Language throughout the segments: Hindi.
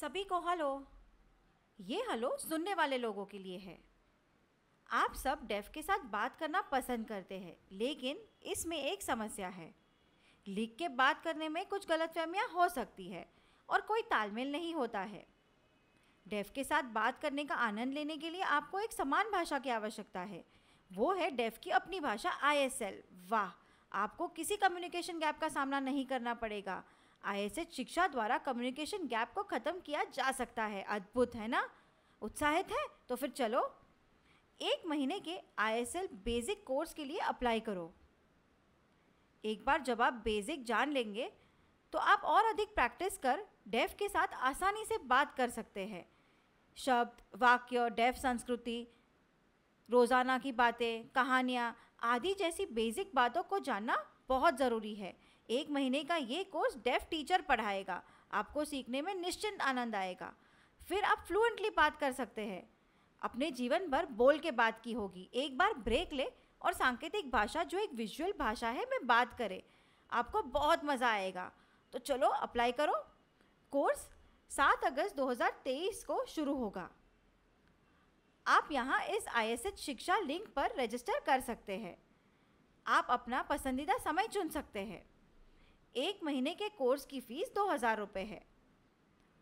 सभी को हलो ये हलो सुनने वाले लोगों के लिए है आप सब डेफ के साथ बात करना पसंद करते हैं लेकिन इसमें एक समस्या है लिख के बात करने में कुछ गलतफहमियाँ हो सकती है और कोई तालमेल नहीं होता है डेफ के साथ बात करने का आनंद लेने के लिए आपको एक समान भाषा की आवश्यकता है वो है डेफ की अपनी भाषा आई वाह आपको किसी कम्युनिकेशन गैप का सामना नहीं करना पड़ेगा आईएसएच शिक्षा द्वारा कम्युनिकेशन गैप को ख़त्म किया जा सकता है अद्भुत है ना उत्साहित है तो फिर चलो एक महीने के आईएसएल बेसिक कोर्स के लिए अप्लाई करो एक बार जब आप बेसिक जान लेंगे तो आप और अधिक प्रैक्टिस कर डेफ के साथ आसानी से बात कर सकते हैं शब्द वाक्य डेफ संस्कृति रोज़ाना की बातें कहानियाँ आदि जैसी बेसिक बातों को जानना बहुत ज़रूरी है एक महीने का ये कोर्स डेफ टीचर पढ़ाएगा आपको सीखने में निश्चिंत आनंद आएगा फिर आप फ्लुएंटली बात कर सकते हैं अपने जीवन भर बोल के बात की होगी एक बार ब्रेक ले और सांकेतिक भाषा जो एक विजुअल भाषा है में बात करें आपको बहुत मज़ा आएगा तो चलो अप्लाई करो कोर्स सात अगस्त 2023 को शुरू होगा आप यहाँ इस आईएसएच शिक्षा लिंक पर रजिस्टर कर सकते हैं आप अपना पसंदीदा समय चुन सकते हैं एक महीने के कोर्स की फ़ीस दो हज़ार रुपये है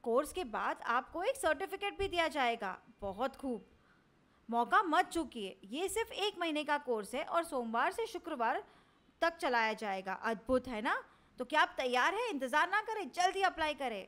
कोर्स के बाद आपको एक सर्टिफिकेट भी दिया जाएगा बहुत खूब मौका मत चूकिए ये सिर्फ एक महीने का कोर्स है और सोमवार से शुक्रवार तक चलाया जाएगा अद्भुत है ना तो क्या आप तैयार हैं इंतज़ार ना करें जल्दी अप्लाई करें